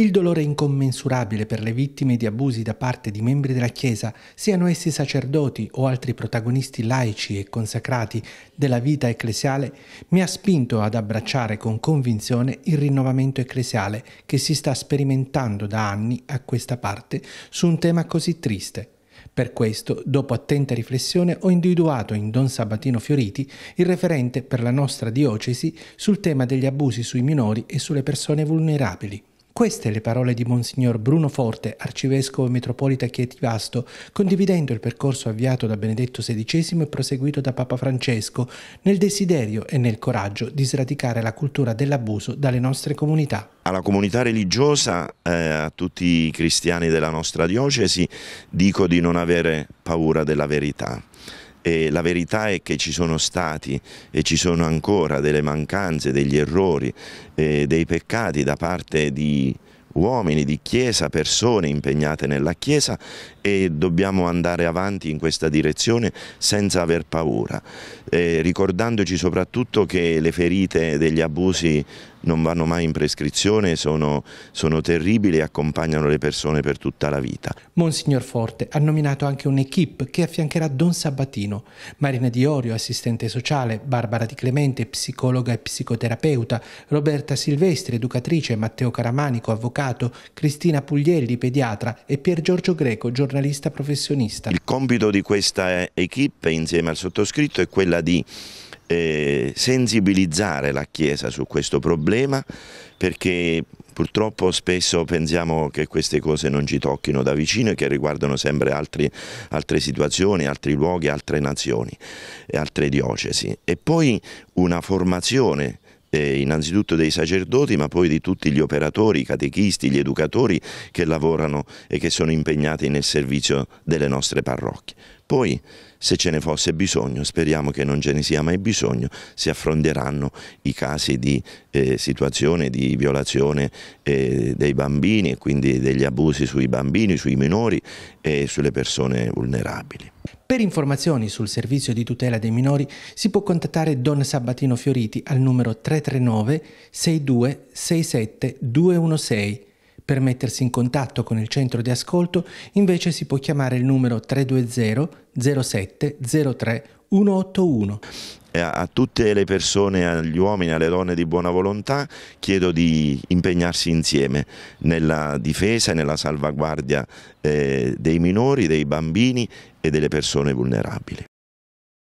Il dolore incommensurabile per le vittime di abusi da parte di membri della Chiesa, siano essi sacerdoti o altri protagonisti laici e consacrati della vita ecclesiale, mi ha spinto ad abbracciare con convinzione il rinnovamento ecclesiale che si sta sperimentando da anni a questa parte su un tema così triste. Per questo, dopo attenta riflessione, ho individuato in Don Sabatino Fioriti il referente per la nostra diocesi sul tema degli abusi sui minori e sulle persone vulnerabili. Queste le parole di Monsignor Bruno Forte, arcivescovo metropolita Chietivasto, condividendo il percorso avviato da Benedetto XVI e proseguito da Papa Francesco, nel desiderio e nel coraggio di sradicare la cultura dell'abuso dalle nostre comunità. Alla comunità religiosa, eh, a tutti i cristiani della nostra diocesi, dico di non avere paura della verità e la verità è che ci sono stati e ci sono ancora delle mancanze, degli errori, eh, dei peccati da parte di uomini di chiesa, persone impegnate nella chiesa e dobbiamo andare avanti in questa direzione senza aver paura, eh, ricordandoci soprattutto che le ferite degli abusi non vanno mai in prescrizione, sono, sono terribili e accompagnano le persone per tutta la vita. Monsignor Forte ha nominato anche un'equipe che affiancherà Don Sabatino, Marina Di Orio, assistente sociale, Barbara Di Clemente, psicologa e psicoterapeuta, Roberta Silvestri, educatrice, Matteo Caramanico, avvocato, Cristina Puglielli, pediatra e Pier Giorgio Greco, giornalista professionista. Il compito di questa equipe insieme al sottoscritto è quella di eh, sensibilizzare la Chiesa su questo problema perché purtroppo spesso pensiamo che queste cose non ci tocchino da vicino e che riguardano sempre altri, altre situazioni, altri luoghi, altre nazioni e altre diocesi. E poi una formazione eh, innanzitutto dei sacerdoti ma poi di tutti gli operatori, i catechisti, gli educatori che lavorano e che sono impegnati nel servizio delle nostre parrocchie. Poi, se ce ne fosse bisogno, speriamo che non ce ne sia mai bisogno, si affronteranno i casi di eh, situazione di violazione eh, dei bambini e quindi degli abusi sui bambini, sui minori e sulle persone vulnerabili. Per informazioni sul servizio di tutela dei minori si può contattare Don Sabatino Fioriti al numero 339 62 67 216 per mettersi in contatto con il centro di ascolto invece si può chiamare il numero 320 0703 181. A tutte le persone, agli uomini, alle donne di buona volontà, chiedo di impegnarsi insieme nella difesa e nella salvaguardia eh, dei minori, dei bambini e delle persone vulnerabili.